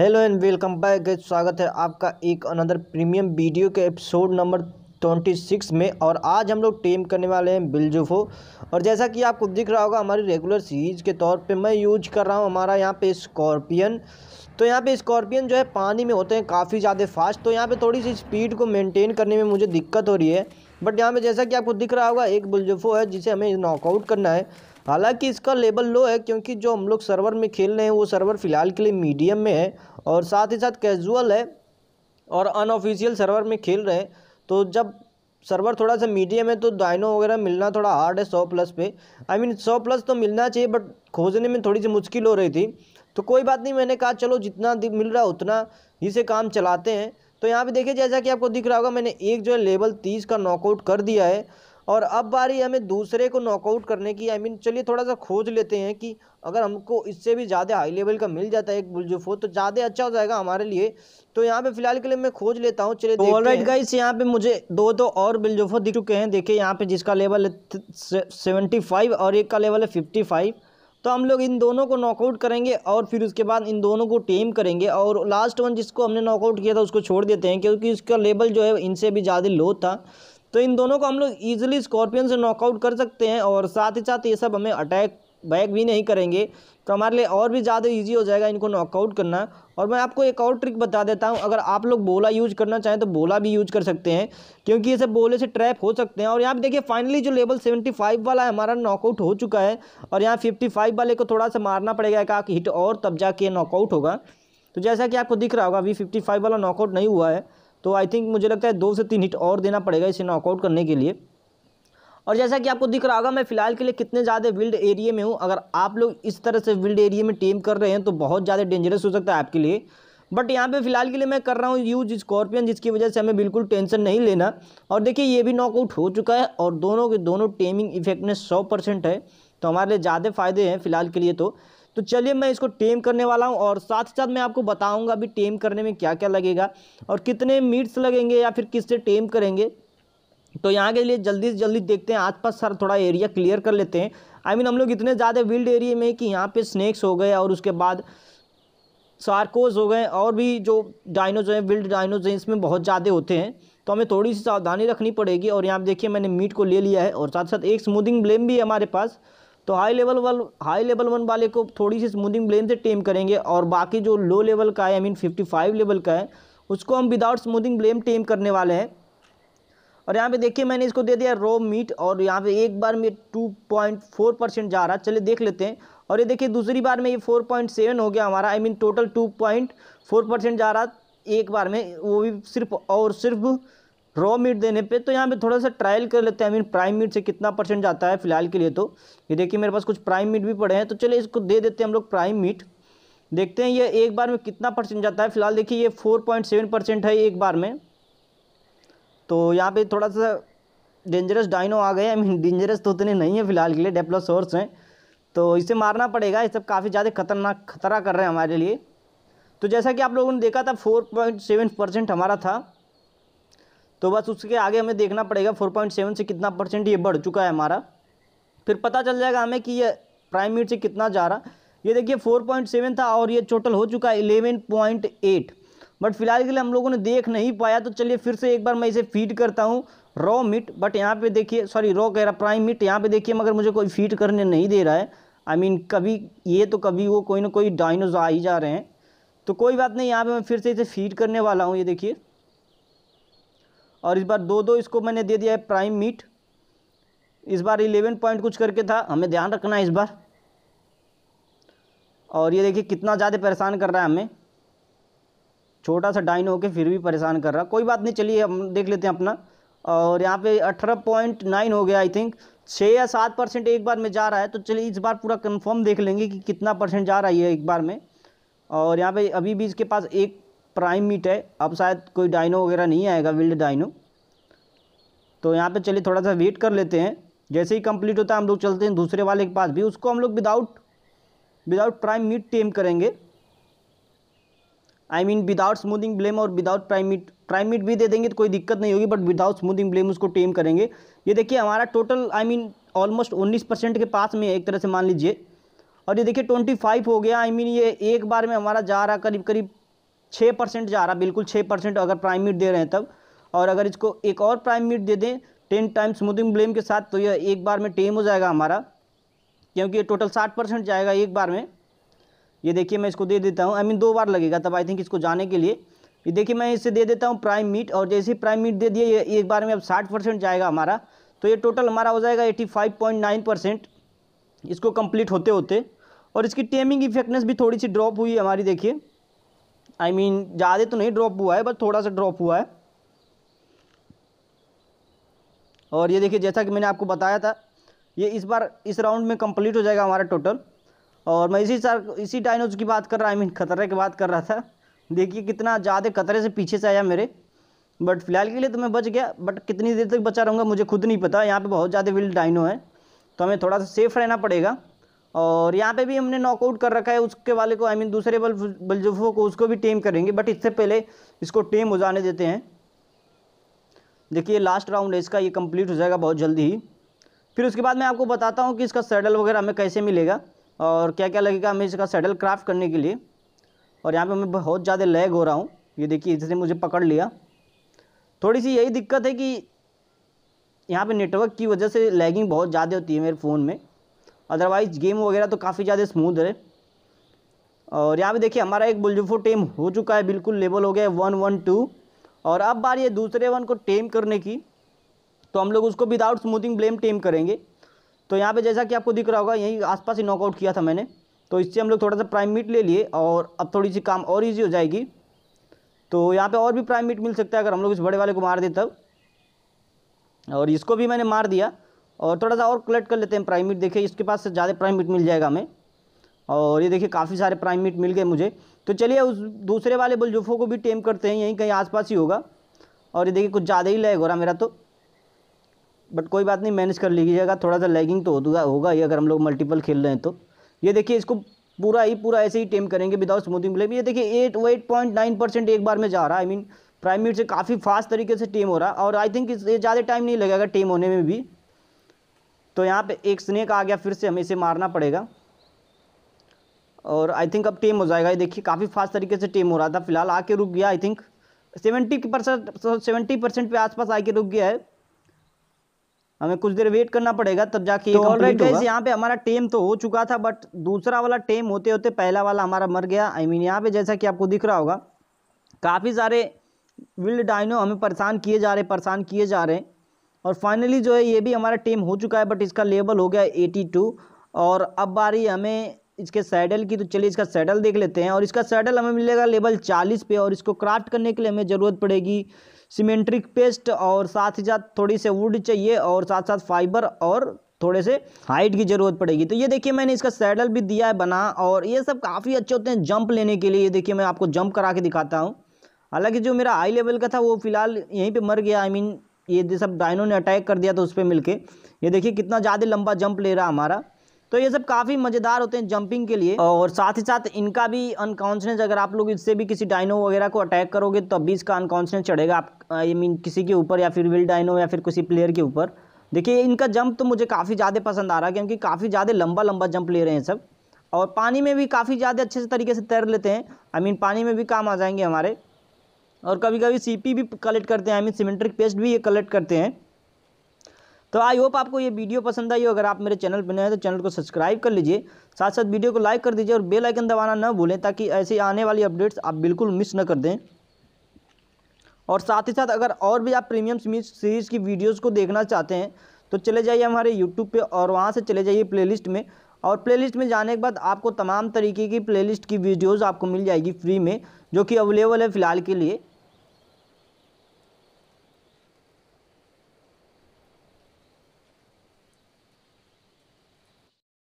hello and welcome back स्वागत है आपका एक अनदर प्रीमियम वीडियो के एपिसोड नंबर ट्वेंटी सिक्स में और आज हम लोग टेम करने वाले हैं बिलजुफो और जैसा कि आपको दिख रहा होगा हमारी रेगुलर सीरीज़ के तौर पे मैं यूज कर रहा हूँ हमारा यहाँ पे स्कॉर्पियन तो यहाँ पे स्कॉर्पियन जो है पानी में होते हैं काफ़ी ज़्यादा फास्ट तो यहाँ पर थोड़ी सी स्पीड को मेनटेन करने में मुझे दिक्कत हो रही है बट यहाँ पर जैसा कि आपको दिख रहा होगा एक बुलजुफो है जिसे हमें नॉकआउट करना है हालांकि इसका लेवल लो है क्योंकि जो हम लोग सर्वर में खेल रहे हैं वो सर्वर फ़िलहाल के लिए मीडियम में है और साथ ही साथ कैजुअल है और अनऑफिशियल सर्वर में खेल रहे हैं तो जब सर्वर थोड़ा सा मीडियम है तो डायनो वगैरह मिलना थोड़ा हार्ड है सौ प्लस पे आई मीन सौ प्लस तो मिलना चाहिए बट खोजने में थोड़ी सी मुश्किल हो रही थी तो कोई बात नहीं मैंने कहा चलो जितना मिल रहा है उतना ही से काम चलाते हैं तो यहाँ पे देखिए जैसा कि आपको दिख रहा होगा मैंने एक जो है लेवल तीस का नॉकआउट कर दिया है और अब बारी हमें दूसरे को नॉकआउट करने की आई मीन चलिए थोड़ा सा खोज लेते हैं कि अगर हमको इससे भी ज़्यादा हाई लेवल का मिल जाता है एक बुलजुफो तो ज़्यादा अच्छा हो जाएगा हमारे लिए तो यहाँ पे फिलहाल के लिए मैं खोज लेता हूँ चलिए ऑल राइट गाइस यहाँ पे मुझे दो दो और बिलजुफो दिख चुके हैं देखिए यहाँ पे जिसका लेवल है सेवेंटी फाइव और एक का लेवल है फिफ्टी फाइव तो हम लोग इन दोनों को नॉकआउट करेंगे और फिर उसके बाद इन दोनों को टेम करेंगे और लास्ट वन जिसको हमने नॉकआउट किया था उसको छोड़ देते हैं क्योंकि उसका लेवल जो है इनसे भी ज़्यादा लो था तो इन दोनों को हम लोग ईजिली स्कॉर्पियन से नॉकआउट कर सकते हैं और साथ ही साथ ये सब हमें अटैक बैक भी नहीं करेंगे तो हमारे लिए और भी ज़्यादा इजी हो जाएगा इनको नॉकआउट करना और मैं आपको एक और ट्रिक बता देता हूँ अगर आप लोग बोला यूज करना चाहें तो बोला भी यूज कर सकते हैं क्योंकि ये सब बोले से ट्रैप हो सकते हैं और यहाँ पे देखिए फाइनली जो लेवल 75 वाला है हमारा नॉकआउट हो चुका है और यहाँ फाइव वाले को थोड़ा सा मारना पड़ेगा एक हिट और तब जाके नॉकआउट होगा तो जैसा कि आपको दिख रहा होगा अभी फिफ्टी वाला नॉकआउट नहीं हुआ है तो आई थिंक मुझे लगता है दो से तीन हिट और देना पड़ेगा इसे नॉकआउट करने के लिए और जैसा कि आपको दिख रहा होगा मैं फ़िलहाल के लिए कितने ज़्यादा विल्ड एरिया में हूँ अगर आप लोग इस तरह से विल्ड एरिया में टेम कर रहे हैं तो बहुत ज़्यादा डेंजरस हो सकता है आपके लिए बट यहाँ पे फिलहाल के लिए मैं कर रहा हूँ यूज स्कॉर्पियन जिसकी वजह से हमें बिल्कुल टेंशन नहीं लेना और देखिए ये भी नॉकआउट हो चुका है और दोनों के दोनों टेमिंग इफेक्टनेस सौ परसेंट है तो हमारे लिए ज़्यादा फ़ायदे हैं फिलहाल के लिए तो तो चलिए मैं इसको टेम करने वाला हूँ और साथ ही साथ मैं आपको बताऊँगा अभी टेम करने में क्या क्या लगेगा और कितने मीट्स लगेंगे या फिर किससे टेम करेंगे तो यहाँ के लिए जल्दी से जल्दी देखते हैं आसपास सर थोड़ा एरिया क्लियर कर लेते हैं आई I मीन mean, हम लोग इतने ज़्यादा विल्ड एरिए में कि यहाँ पे स्नैक्स हो गए और उसके बाद सार्कोज हो गए और भी जो डाइनोज हैं विल्ड डाइनोज हैं इसमें बहुत ज़्यादा होते हैं तो हमें थोड़ी सी सावधानी रखनी पड़ेगी और यहाँ देखिए मैंने मीट को ले लिया है और साथ साथ एक स्मूदिंग ब्लेम भी है हमारे पास तो high level one high level one वाले को थोड़ी सी स्मूदिंग ब्लेन से टेम करेंगे और बाकी जो लो लेवल का है I mean fifty five level का है उसको हम विदाउट स्मूदिंग ब्लेम टेम करने वाले हैं और यहाँ पे देखिए मैंने इसको दे दिया रो मीट और यहाँ पे एक बार में टू पॉइंट फोर परसेंट जा रहा है चलिए देख लेते हैं और ये देखिए दूसरी बार में ये फोर पॉइंट सेवन हो गया हमारा I mean total two point four percent जा रहा एक बार में वो भी सिर्फ और सिर्फ रॉ मीट देने पे तो यहाँ पे थोड़ा सा ट्रायल कर लेते हैं आई मीन प्राइम मीट से कितना परसेंट जाता है फिलहाल के लिए तो ये देखिए मेरे पास कुछ प्राइम मीट भी पड़े हैं तो चलिए इसको दे देते हैं हम लोग प्राइम मीट देखते हैं ये एक बार में कितना परसेंट जाता है फिलहाल देखिए ये फोर पॉइंट सेवन परसेंट है एक बार में तो यहाँ पर थोड़ा सा डेंजरस डाइनो आ गए आई मीन डेंजरस तो उतने नहीं है फिलहाल के लिए सोर्स हैं तो इसे मारना पड़ेगा ये सब काफ़ी ज़्यादा खतरनाक खतरा कर रहे हैं हमारे लिए तो जैसा कि आप लोगों ने देखा था फोर पॉइंट सेवन परसेंट हमारा था तो बस उसके आगे हमें देखना पड़ेगा फोर पॉइंट सेवन से कितना परसेंट ये बढ़ चुका है हमारा फिर पता चल जाएगा हमें कि ये प्राइम मीट से कितना जा रहा ये देखिए फोर पॉइंट सेवन था और ये टोटल हो चुका है इलेवन पॉइंट एट बट फिलहाल के लिए हम लोगों ने देख नहीं पाया तो चलिए फिर से एक बार मैं इसे फीड करता हूँ रॉ मीट बट यहाँ पर देखिए सॉरी रॉ कह रहा प्राइम मीट यहाँ पर देखिए मगर मुझे कोई फीड करने नहीं दे रहा है आई I मीन mean, कभी ये तो कभी वो कोई ना कोई डाइनोज आ ही जा रहे हैं तो कोई बात नहीं यहाँ पे मैं फिर से इसे फीड करने वाला हूँ ये देखिए और इस बार दो दो इसको मैंने दे दिया है प्राइम मीट इस बार इलेवन पॉइंट कुछ करके था हमें ध्यान रखना है इस बार और ये देखिए कितना ज़्यादा परेशान कर रहा है हमें छोटा सा डाइन होके फिर भी परेशान कर रहा कोई बात नहीं चलिए हम देख लेते हैं अपना और यहाँ पे अठारह पॉइंट नाइन हो गया आई थिंक छः या सात परसेंट एक बार में जा रहा है तो चलिए इस बार पूरा कंफर्म देख लेंगे कि कितना परसेंट जा रहा है एक बार में और यहाँ पे अभी भी इसके पास एक प्राइम मीट है अब शायद कोई डाइनो वगैरह नहीं आएगा विल्ड डाइनो तो यहाँ पे चलिए थोड़ा सा वेट कर लेते हैं जैसे ही कंप्लीट होता है हम लोग चलते हैं दूसरे वाले के पास भी उसको हम लोग without without prime meet tame करेंगे I mean without smoothing blame और without prime meet prime meet भी दे देंगे तो कोई दिक्कत नहीं होगी बट विदाउट स्मूदिंग ब्लेम उसको टेम करेंगे ये देखिए हमारा टोटल आई मीन ऑलमोस्ट उन्नीस परसेंट के पास में एक तरह से मान लीजिए और ये देखिए ट्वेंटी फाइव हो गया आई I मीन mean, ये एक बार में हमारा जा रहा करीब करीब छः परसेंट जा रहा बिल्कुल छः परसेंट अगर प्राइम मीट दे रहे हैं तब और अगर इसको एक और प्राइम मीट दे दें टेन टाइम स्मूथिंग ब्लेम के साथ तो यह एक बार में टेम हो जाएगा हमारा क्योंकि ये टोटल साठ परसेंट जाएगा एक बार में ये देखिए मैं इसको दे देता हूँ आई मीन दो बार लगेगा तब आई थिंक इसको जाने के लिए ये देखिए मैं इसे दे देता हूँ प्राइम मीट और जैसे ही प्राइम मीट दे दिए ये एक बार में अब साठ परसेंट जाएगा हमारा तो ये टोटल हमारा हो जाएगा eighty five point nine percent इसको कंप्लीट होते होते और इसकी टेमिंग इफेक्टनेस भी थोड़ी सी ड्रॉप हुई हमारी देखिए आई मीन ज़्यादा तो नहीं ड्रॉप हुआ है बस थोड़ा सा ड्रॉप हुआ है और ये देखिए जैसा कि मैंने आपको बताया था ये इस बार इस राउंड में कंप्लीट हो जाएगा हमारा टोटल और मैं इसी सर इसी डायनोज की बात कर रहा आई मीन खतरे की बात कर रहा था देखिए कितना ज़्यादा खतरे से पीछे से आया मेरे बट फिलहाल के लिए तो मैं बच गया बट कितनी देर तक बचा रहूँगा मुझे खुद नहीं पता यहाँ पर बहुत ज़्यादा विल्ड डाइनो है तो हमें थोड़ा सा सेफ रहना पड़ेगा और यहाँ पे भी हमने नॉकआउट कर रखा है उसके वाले को आई I मीन mean, दूसरे बल बलजुफों को उसको भी टेम करेंगे बट इससे पहले इसको टेम हो जाने देते हैं देखिए लास्ट राउंड है इसका ये कंप्लीट हो जाएगा बहुत जल्दी ही फिर उसके बाद मैं आपको बताता हूँ कि इसका सैडल वगैरह हमें कैसे मिलेगा और क्या क्या लगेगा हमें इसका सैडल क्राफ्ट करने के लिए और यहाँ पर मैं बहुत ज़्यादा लैग हो रहा हूँ ये देखिए इसने मुझे पकड़ लिया थोड़ी सी यही दिक्कत है कि यहाँ पर नेटवर्क की वजह से लैगिंग बहुत ज़्यादा होती है मेरे फ़ोन में अदरवाइज गेम वगैरह तो काफ़ी ज़्यादा स्मूथ है और यहाँ पे देखिए हमारा एक बुलजुफो टेम हो चुका है बिल्कुल लेवल हो गया वन वन टू और अब बार ये दूसरे वन को टेम करने की तो हम लोग उसको विदाउट स्मूथिंग ब्लेम टेम करेंगे तो यहाँ पे जैसा कि आपको दिख रहा होगा यहीं आसपास ही नॉकआउट किया था मैंने तो इससे हम लोग थोड़ा सा प्राइम मीट ले लिए और अब थोड़ी सी काम और ईजी हो जाएगी तो यहाँ पे और भी प्राइम मीट मिल सकता है अगर हम लोग इस बड़े वाले को मार दें तब और इसको भी मैंने मार दिया और थोड़ा सा और कलेक्ट कर लेते हैं प्राइमेट देखिए इसके पास से ज़्यादा प्राइमेट मिल जाएगा हमें और ये देखिए काफ़ी सारे प्राइमेट मिल गए मुझे तो चलिए उस दूसरे वाले बुलजुफों को भी टेम करते हैं यहीं कहीं आसपास ही होगा और ये देखिए कुछ ज़्यादा ही लैग हो रहा मेरा तो बट कोई बात नहीं मैनेज कर लीजिएगा थोड़ा सा लैगिंग तो होगा होगा ही अगर हम लोग मल्टीपल खेल रहे हैं तो ये देखिए इसको पूरा ही पूरा ऐसे ही टेम करेंगे विदाउट स्मूथिंग प्ले ये देखिए eight eight point nine percent एक बार में जा रहा है आई मीन प्राइमेट से काफ़ी फास्ट तरीके से टेम हो रहा और आई थिंक ये ज़्यादा टाइम नहीं लगेगा टेम होने में भी तो यहाँ पे एक स्नेक आ गया फिर से हमें इसे मारना पड़ेगा और आई थिंक अब टेम हो जाएगा ये देखिए काफ़ी फास्ट तरीके से टेम हो रहा था फिलहाल आके रुक गया I think seventy percent seventy percent पे आसपास आके रुक गया है हमें कुछ देर वेट करना पड़ेगा तब जाके तो ऑलराइट गाइस यहाँ पे हमारा टेम तो हो चुका था बट दूसरा वाला टेम होते होते पहला वाला हमारा मर गया आई मीन यहाँ पे जैसा कि आपको दिख रहा होगा काफ़ी सारे विल्ड डाइनो हमें परेशान किए जा रहे परेशान किए जा रहे हैं और फाइनली जो है ये भी हमारा टीम हो चुका है बट इसका लेवल हो गया एटी टू और अब बारी हमें इसके सैडल की तो चलिए इसका सैडल देख लेते हैं और इसका सैडल हमें मिलेगा लेवल चालीस पे और इसको क्राफ्ट करने के लिए हमें ज़रूरत पड़ेगी सीमेंट्रिक पेस्ट और साथ ही साथ थोड़ी से वुड चाहिए और साथ साथ फाइबर और थोड़े से हाइट की ज़रूरत पड़ेगी तो ये देखिए मैंने इसका सैडल भी दिया है बना और ये सब काफ़ी अच्छे होते हैं जंप लेने के लिए ये देखिए मैं आपको जंप करा के दिखाता हूँ हालांकि जो मेरा हाई लेवल का था वो फिलहाल यहीं पे मर गया आई I मीन mean, ये सब डायनो ने अटैक कर दिया तो उस पर के ये देखिए कितना ज़्यादा लंबा जंप ले रहा हमारा तो ये सब काफ़ी मज़ेदार होते हैं जंपिंग के लिए और साथ ही साथ इनका भी अनकॉन्सनेस अगर आप लोग इससे भी किसी डायनो वगैरह को अटैक करोगे तब भी इसका अनकॉन्सनेस चढ़ेगा आप आई मीन किसी के ऊपर या फिर विल डायनो या फिर किसी प्लेयर के ऊपर देखिए इनका जंप तो मुझे काफ़ी ज़्यादा पसंद आ रहा है क्योंकि काफ़ी ज़्यादा लंबा लंबा जंप ले रहे हैं सब और पानी में भी काफ़ी ज़्यादा अच्छे से तरीके से तैर लेते हैं आई मीन पानी में भी काम आ जाएंगे हमारे और कभी कभी सीपी भी कलेक्ट करते हैं आई मीन सीमेंट्रिक पेस्ट भी ये कलेक्ट करते हैं तो आई होप आपको ये वीडियो पसंद आई हो अगर आप मेरे चैनल पर नए हैं तो चैनल को सब्सक्राइब कर लीजिए साथ साथ वीडियो को लाइक कर दीजिए और बेल आइकन दबाना ना भूलें ताकि ऐसे आने वाली अपडेट्स आप बिल्कुल मिस ना कर दें और साथ ही साथ अगर और भी आप प्रीमियम सीरीज़ की वीडियोज़ को देखना चाहते हैं तो चले जाइए हमारे यूट्यूब पर और वहाँ से चले जाइए प्ले में और प्ले में जाने के बाद आपको तमाम तरीके की प्ले की वीडियोज़ आपको मिल जाएगी फ्री में जो कि अवेलेबल है फ़िलहाल के लिए